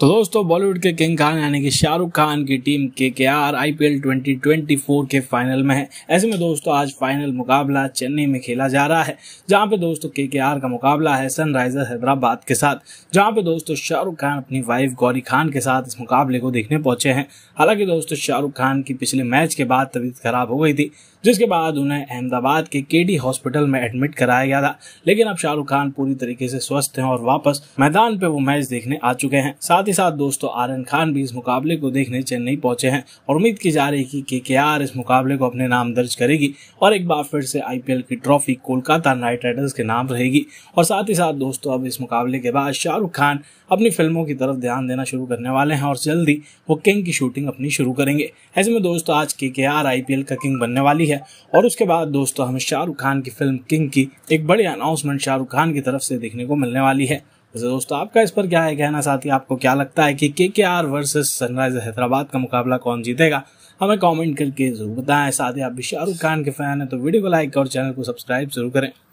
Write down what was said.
तो दोस्तों बॉलीवुड के किंग खान यानी कि शाहरुख खान की team K K R I P L twenty twenty four के फाइनल में है ऐसे में दोस्तों आज फाइनल मुकाबला चेन्नई में खेला जा रहा है जहां पे दोस्तों के के आर का मुकाबला है सनराइजर हैदराबाद के साथ जहां पे दोस्तों शाहरुख खान अपनी वाइफ गौरी खान के साथ इस मुकाबले को देखने पहुंचे हैं हालांकि दोस्तों शाहरुख खान की पिछले मैच के बाद तबीयत खराब हो गई थी जिसके बाद उन्हें अहमदाबाद के के हॉस्पिटल में एडमिट कराया गया था लेकिन अब शाहरुख खान पूरी तरीके से स्वस्थ हैं और वापस मैदान पे वो मैच देखने आ चुके हैं साथ साथ ही साथ दोस्तों आर्यन खान भी इस मुकाबले को देखने चेन्नई पहुंचे हैं और उम्मीद की जा रही है कि के इस मुकाबले को अपने नाम दर्ज करेगी और एक बार फिर से आई की ट्रॉफी कोलकाता नाइट राइडर्स के नाम रहेगी और साथ ही साथ दोस्तों अब इस मुकाबले के बाद शाहरुख खान अपनी फिल्मों की तरफ ध्यान देना शुरू करने वाले हैं और जल्दी वो किंग की शूटिंग अपनी शुरू करेंगे ऐसे में दोस्तों आज के के आर एल का किंग बनने वाली है और उसके बाद दोस्तों हमें शाहरुख खान की फिल्म किंग की एक बड़ी अनाउंसमेंट शाहरुख खान की तरफ से देखने को मिलने वाली है वैसे दोस्तों आपका इस पर क्या है कहना साथ ही आपको क्या लगता है कि के K R versus Sunriser Hyderabad का मुकाबला कौन जीतेगा हमें कमेंट करके जरूर बताएं साथ ही आप भी शाहरुख खान के फैन हैं तो वीडियो को लाइक और चैनल को सब्सक्राइब जरूर करें